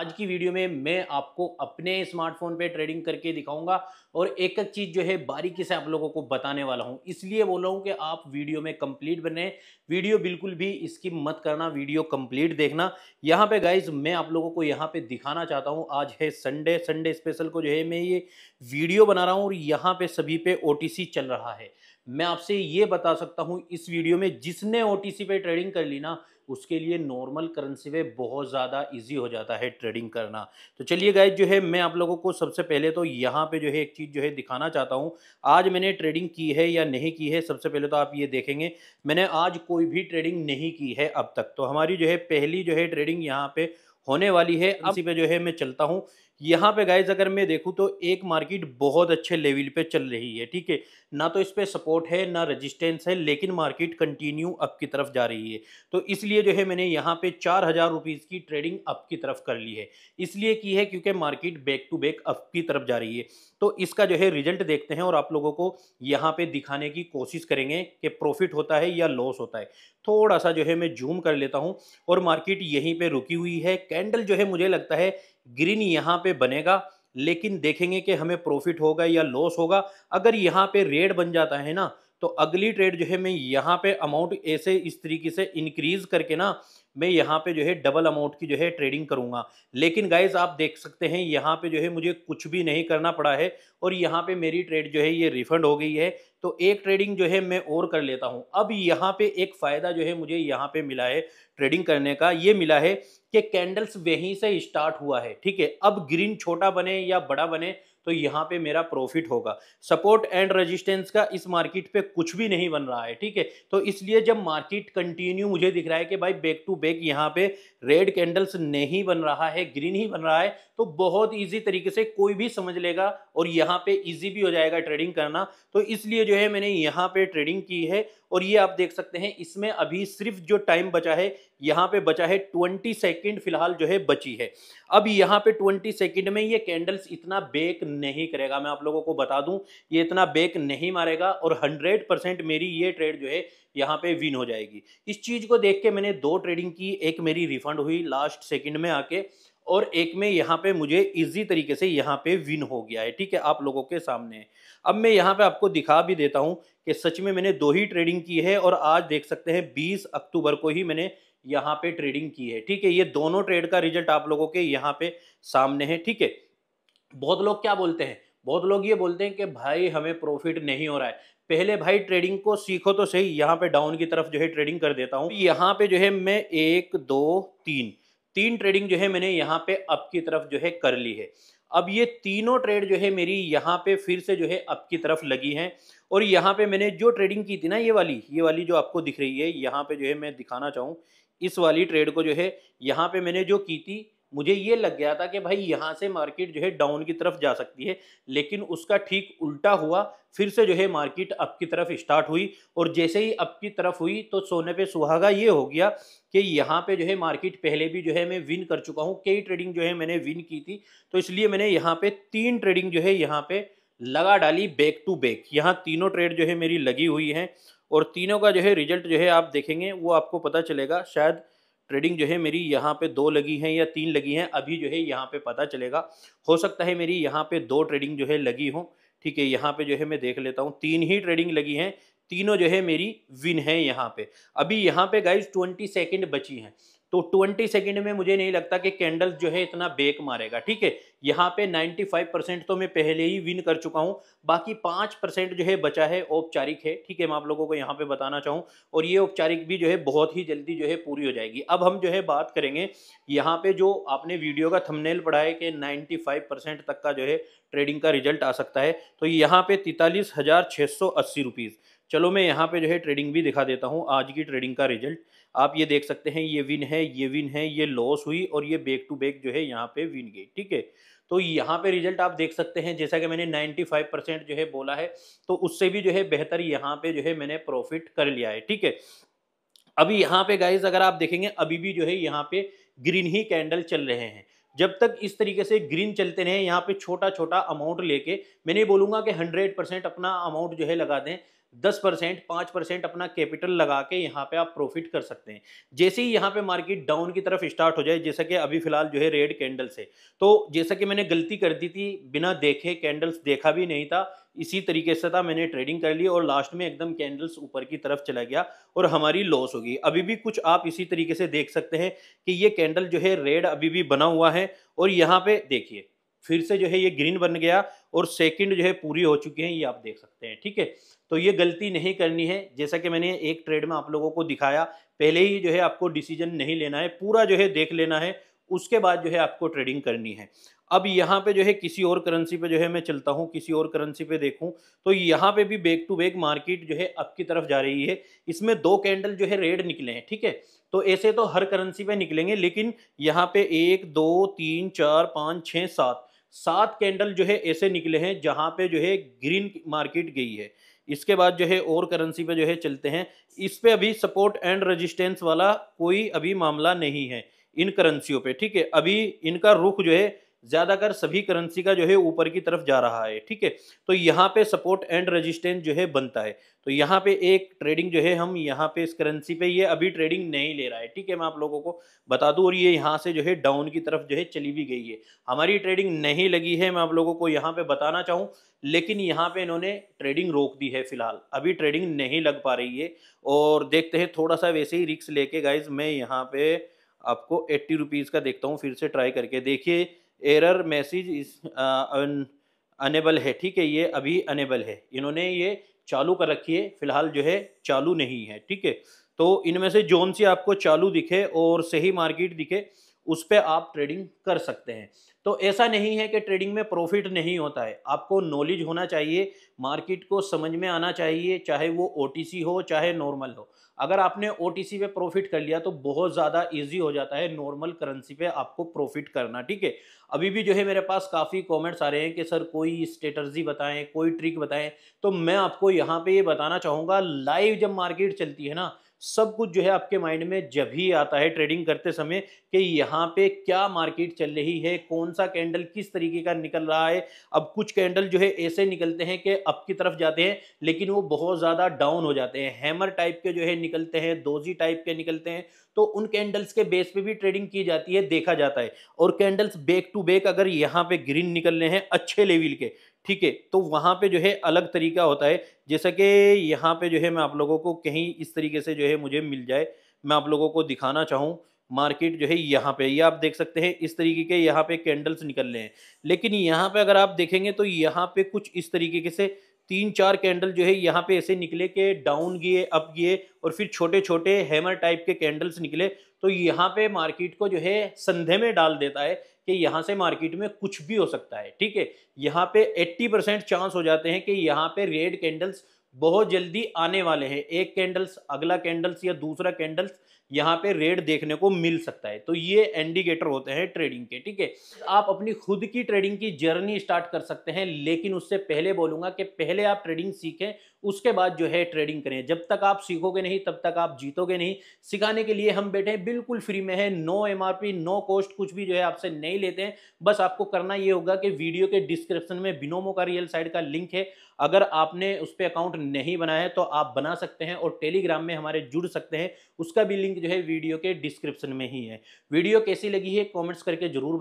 आज की वीडियो में मैं आपको अपने स्मार्टफोन पे ट्रेडिंग करके दिखाऊंगा और एक एक चीज़ जो है बारीकी से आप लोगों को बताने वाला हूँ इसलिए बोल रहा हूँ कि आप वीडियो में कंप्लीट बने वीडियो बिल्कुल भी इसकी मत करना वीडियो कंप्लीट देखना यहाँ पे गाइज मैं आप लोगों को यहाँ पे दिखाना चाहता हूँ आज है संडे संडे स्पेशल को जो है मैं ये वीडियो बना रहा हूँ और यहाँ पर सभी पे ओ चल रहा है मैं आपसे ये बता सकता हूँ इस वीडियो में जिसने ओ पे ट्रेडिंग कर ली ना उसके लिए नॉर्मल करेंसी में बहुत ज़्यादा इजी हो जाता है ट्रेडिंग करना तो चलिए गाइज जो है मैं आप लोगों को सबसे पहले तो यहाँ पे जो है एक चीज़ जो है दिखाना चाहता हूँ आज मैंने ट्रेडिंग की है या नहीं की है सबसे पहले तो आप ये देखेंगे मैंने आज कोई भी ट्रेडिंग नहीं की है अब तक तो हमारी जो है पहली जो है ट्रेडिंग यहाँ पे होने वाली है अब इसी पे जो है मैं चलता हूँ यहाँ पे गाइज अगर मैं देखूँ तो एक मार्केट बहुत अच्छे लेवल पे चल रही है ठीक है ना तो इस पर सपोर्ट है ना रेजिस्टेंस है लेकिन मार्केट कंटिन्यू अप की तरफ जा रही है तो इसलिए जो है मैंने यहाँ पे चार हज़ार रुपीज़ की ट्रेडिंग अप की तरफ कर ली है इसलिए की है क्योंकि market back to back up की तरफ जा रही है तो इसका जो है रिजल्ट देखते हैं और आप लोगों को यहाँ पर दिखाने की कोशिश करेंगे कि प्रॉफिट होता है या लॉस होता है थोड़ा सा जो है मैं जूम कर लेता हूँ और मार्केट यहीं पर रुकी हुई है कैंडल जो है मुझे लगता है ग्रीन यहाँ पे बनेगा लेकिन देखेंगे कि हमें प्रॉफिट होगा या लॉस होगा अगर यहाँ पे रेड बन जाता है ना तो अगली ट्रेड जो है मैं यहाँ पे अमाउंट ऐसे इस तरीके से इंक्रीज करके ना मैं यहाँ पे जो है डबल अमाउंट की जो है ट्रेडिंग करूँगा लेकिन गाइज आप देख सकते हैं यहाँ पे जो है मुझे कुछ भी नहीं करना पड़ा है और यहाँ पे मेरी ट्रेड जो है ये रिफंड हो गई है तो एक ट्रेडिंग जो है मैं और कर लेता हूँ अब यहाँ पे एक फ़ायदा जो है मुझे यहाँ पे मिला है ट्रेडिंग करने का ये मिला है कि कैंडल्स वहीं से स्टार्ट हुआ है ठीक है अब ग्रीन छोटा बने या बड़ा बने तो यहाँ पे मेरा प्रॉफिट होगा सपोर्ट एंड रेजिस्टेंस का इस मार्केट पे कुछ भी नहीं बन रहा है ठीक है तो इसलिए जब मार्केट कंटिन्यू मुझे दिख रहा है कि भाई बैक टू बैक यहाँ पे रेड कैंडल्स नहीं बन रहा है ग्रीन ही बन रहा है तो बहुत ईजी तरीके से कोई भी समझ लेगा और यहाँ पे ईजी भी हो जाएगा ट्रेडिंग करना तो इसलिए जो है मैंने यहाँ पे ट्रेडिंग की है और ये आप देख सकते हैं इसमें अभी सिर्फ जो टाइम बचा है यहाँ पे बचा है ट्वेंटी सेकेंड फिलहाल जो है बची है अब यहाँ पे ट्वेंटी सेकेंड में ये कैंडल्स इतना बेक नहीं करेगा मैं आप लोगों को बता दूँ ये इतना बेक नहीं मारेगा और हंड्रेड परसेंट मेरी ये ट्रेड जो है यहाँ पे विन हो जाएगी इस चीज़ को देख के मैंने दो ट्रेडिंग की एक मेरी रिफंड हुई लास्ट सेकेंड में आके और एक में यहाँ पे मुझे इजी तरीके से यहाँ पे विन हो गया है ठीक है आप लोगों के सामने अब मैं यहाँ पे आपको दिखा भी देता हूँ कि सच में मैंने दो ही ट्रेडिंग की है और आज देख सकते हैं 20 अक्टूबर को ही मैंने यहाँ पे ट्रेडिंग की है ठीक है ये दोनों ट्रेड का रिजल्ट आप लोगों के यहाँ पे सामने है ठीक है बहुत लोग क्या बोलते हैं बहुत लोग ये बोलते हैं कि भाई हमें प्रॉफिट नहीं हो रहा है पहले भाई ट्रेडिंग को सीखो तो सही यहाँ पे डाउन की तरफ जो है ट्रेडिंग कर देता हूँ यहाँ पे जो है मैं एक दो तीन तीन ट्रेडिंग जो है मैंने यहाँ पे अप की तरफ जो है कर ली है अब ये तीनों ट्रेड जो है मेरी यहाँ पे फिर से जो है अप की तरफ लगी हैं और यहाँ पे मैंने जो ट्रेडिंग की थी ना ये वाली ये वाली जो आपको दिख रही है यहाँ पे जो है मैं दिखाना चाहूँ इस वाली ट्रेड को जो है यहाँ पे मैंने जो की थी मुझे ये लग गया था कि भाई यहाँ से मार्केट जो है डाउन की तरफ जा सकती है लेकिन उसका ठीक उल्टा हुआ फिर से जो है मार्केट अप की तरफ स्टार्ट हुई और जैसे ही अप की तरफ हुई तो सोने पे सुहागा ये हो गया कि यहाँ पे जो है मार्केट पहले भी जो है मैं विन कर चुका हूँ कई ट्रेडिंग जो है मैंने विन की थी तो इसलिए मैंने यहाँ पर तीन ट्रेडिंग जो है यहाँ पर लगा डाली बैक टू बैक यहाँ तीनों ट्रेड जो है मेरी लगी हुई हैं और तीनों का जो है रिजल्ट जो है आप देखेंगे वो आपको पता चलेगा शायद ट्रेडिंग जो है मेरी यहाँ पे दो लगी है या तीन लगी है अभी जो है यहाँ पे पता चलेगा हो सकता है मेरी यहाँ पे दो ट्रेडिंग जो है लगी हो ठीक है यहाँ पे जो है मैं देख लेता हूँ तीन ही ट्रेडिंग लगी हैं तीनों जो है मेरी विन है यहाँ पे अभी यहाँ पे गाइज ट्वेंटी सेकेंड बची हैं तो 20 सेकंड में मुझे नहीं लगता कि कैंडल जो है इतना बेक मारेगा ठीक है यहाँ पे 95 परसेंट तो मैं पहले ही विन कर चुका हूँ बाकी 5 परसेंट जो है बचा है औपचारिक है ठीक है मैं आप लोगों को यहाँ पे बताना चाहूँ और ये औपचारिक भी जो है बहुत ही जल्दी जो है पूरी हो जाएगी अब हम जो है बात करेंगे यहाँ पे जो आपने वीडियो का थमनेल पढ़ा है कि नाइन्टी तक का जो है ट्रेडिंग का रिजल्ट आ सकता है तो यहाँ पे तैतालीस हज़ार चलो मैं यहाँ पे जो है ट्रेडिंग भी दिखा देता हूँ आज की ट्रेडिंग का रिजल्ट आप ये देख सकते हैं ये विन है ये विन है ये लॉस हुई और ये बैक टू बैक जो है यहाँ पे विन गई ठीक है तो यहाँ पे रिजल्ट आप देख सकते हैं जैसा कि मैंने 95 परसेंट जो है बोला है तो उससे भी जो है बेहतर यहाँ पे जो है मैंने प्रॉफिट कर लिया है ठीक है अभी यहाँ पे गाइज अगर आप देखेंगे अभी भी जो है यहाँ पे ग्रीन ही कैंडल चल रहे हैं जब तक इस तरीके से ग्रीन चलते रहे यहाँ पे छोटा छोटा अमाउंट लेके मैंने बोलूंगा कि हंड्रेड परसेंट अपना अमाउंट जो है लगा दें दस परसेंट पाँच परसेंट अपना कैपिटल लगा के यहाँ पे आप प्रॉफिट कर सकते हैं जैसे ही यहाँ पे मार्केट डाउन की तरफ स्टार्ट हो जाए जैसा कि अभी फिलहाल जो है रेड कैंडल से तो जैसा कि मैंने गलती कर दी थी बिना देखे कैंडल्स देखा भी नहीं था इसी तरीके से था मैंने ट्रेडिंग कर ली और लास्ट में एकदम कैंडल्स ऊपर की तरफ चला गया और हमारी लॉस होगी अभी भी कुछ आप इसी तरीके से देख सकते हैं कि ये कैंडल जो है रेड अभी भी बना हुआ है और यहाँ पे देखिए फिर से जो है ये ग्रीन बन गया और सेकंड जो है पूरी हो चुकी है ये आप देख सकते हैं ठीक है तो ये गलती नहीं करनी है जैसा कि मैंने एक ट्रेड में आप लोगों को दिखाया पहले ही जो है आपको डिसीजन नहीं लेना है पूरा जो है देख लेना है उसके बाद जो है आपको ट्रेडिंग करनी है अब यहाँ पे जो है किसी और करेंसी पे जो है मैं चलता हूँ किसी और करेंसी पे देखूँ तो यहाँ पे भी बैक टू बैक मार्केट जो है अप की तरफ जा रही है इसमें दो कैंडल जो है रेड निकले हैं ठीक है तो ऐसे तो हर करेंसी पे निकलेंगे लेकिन यहाँ पे एक दो तीन चार पाँच छः सात सात कैंडल जो है ऐसे निकले हैं जहाँ पे जो है ग्रीन मार्केट गई है इसके बाद जो है और करेंसी पे जो है चलते हैं इस पे अभी सपोर्ट एंड रजिस्टेंस वाला कोई अभी मामला नहीं है इन करेंसियों पे ठीक है अभी इनका रुख जो है ज्यादातर सभी करेंसी का जो है ऊपर की तरफ जा रहा है ठीक है तो यहाँ पे सपोर्ट एंड रेजिस्टेंस जो है बनता है तो यहाँ पे एक ट्रेडिंग जो है हम यहाँ पे इस करेंसी पे ये अभी ट्रेडिंग नहीं ले रहा है ठीक है मैं आप लोगों को बता दूं और ये यहाँ से जो है डाउन की तरफ जो है चली भी गई है हमारी ट्रेडिंग नहीं लगी है मैं आप लोगों को यहाँ पे बताना चाहूँ लेकिन यहाँ पे इन्होंने ट्रेडिंग रोक दी है फिलहाल अभी ट्रेडिंग नहीं लग पा रही है और देखते हैं थोड़ा सा वैसे ही रिक्स लेके गाइज मैं यहाँ पे आपको एट्टी रुपीज़ का देखता हूँ फिर से ट्राई करके देखिए एरर मैसेज इस अनेबल है ठीक है ये अभी अनेबल है इन्होंने ये चालू कर रखी है फिलहाल जो है चालू नहीं है ठीक है तो इनमें से जोन सी आपको चालू दिखे और सही मार्केट दिखे उस पर आप ट्रेडिंग कर सकते हैं तो ऐसा नहीं है कि ट्रेडिंग में प्रॉफिट नहीं होता है आपको नॉलेज होना चाहिए मार्केट को समझ में आना चाहिए चाहे वो ओ हो चाहे नॉर्मल हो अगर आपने ओ पे प्रॉफिट कर लिया तो बहुत ज़्यादा इजी हो जाता है नॉर्मल करेंसी पे आपको प्रॉफिट करना ठीक है अभी भी जो है मेरे पास काफ़ी कमेंट्स आ रहे हैं कि सर कोई स्ट्रेटर्जी बताएं कोई ट्रिक बताएं तो मैं आपको यहाँ पे ये बताना चाहूँगा लाइव जब मार्केट चलती है ना सब कुछ जो है आपके माइंड में जब ही आता है ट्रेडिंग करते समय कि यहाँ पे क्या मार्केट चल रही है कौन सा कैंडल किस तरीके का निकल रहा है अब कुछ कैंडल जो है ऐसे निकलते हैं कि अप की तरफ जाते हैं लेकिन वो बहुत ज़्यादा डाउन हो जाते हैं हैमर टाइप के जो है निकलते हैं दोजी टाइप के निकलते हैं तो उन कैंडल्स के बेस पे भी ट्रेडिंग की जाती है देखा जाता है और कैंडल्स बैक टू बैक अगर यहाँ पे ग्रीन निकल रहे हैं अच्छे लेवल के ठीक है तो वहाँ पे जो है अलग तरीका होता है जैसा कि यहाँ पे जो है मैं आप लोगों को कहीं इस तरीके से जो है मुझे मिल जाए मैं आप लोगों को दिखाना चाहूँ मार्केट जो है यहाँ पे ये आप देख सकते हैं इस तरीके के यहाँ पे कैंडल्स निकल रहे हैं लेकिन यहाँ पे अगर आप देखेंगे तो यहाँ पे कुछ इस तरीके के से तीन चार कैंडल जो है यहाँ पे ऐसे निकले के डाउन गए अप गए और फिर छोटे छोटे हैमर टाइप के कैंडल्स निकले तो यहाँ पे मार्केट को जो है संधे में डाल देता है कि यहाँ से मार्केट में कुछ भी हो सकता है ठीक है यहाँ पे 80 परसेंट चांस हो जाते हैं कि यहाँ पे रेड कैंडल्स बहुत जल्दी आने वाले हैं एक कैंडल्स अगला कैंडल्स या दूसरा कैंडल्स यहाँ पे रेड देखने को मिल सकता है तो ये इंडिकेटर होते हैं ट्रेडिंग के ठीक है आप अपनी खुद की ट्रेडिंग की जर्नी स्टार्ट कर सकते हैं लेकिन उससे पहले बोलूँगा कि पहले आप ट्रेडिंग सीखें उसके बाद जो है ट्रेडिंग करें जब तक आप सीखोगे नहीं तब तक आप जीतोगे नहीं सिखाने के लिए हम बैठे बिल्कुल फ्री में है नो एम नो कॉस्ट कुछ भी जो है आपसे नहीं लेते हैं बस आपको करना ये होगा कि वीडियो के डिस्क्रिप्शन में बिनोमो का रियल साइड का लिंक है अगर आपने उस पर अकाउंट नहीं बनाया है तो आप बना सकते हैं और टेलीग्राम में हमारे जुड़ सकते हैं उसका भी लिंक जो है वीडियो के डिस्क्रिप्शन में ही है वीडियो कैसी लगी है कॉमेंट्स करके जरूर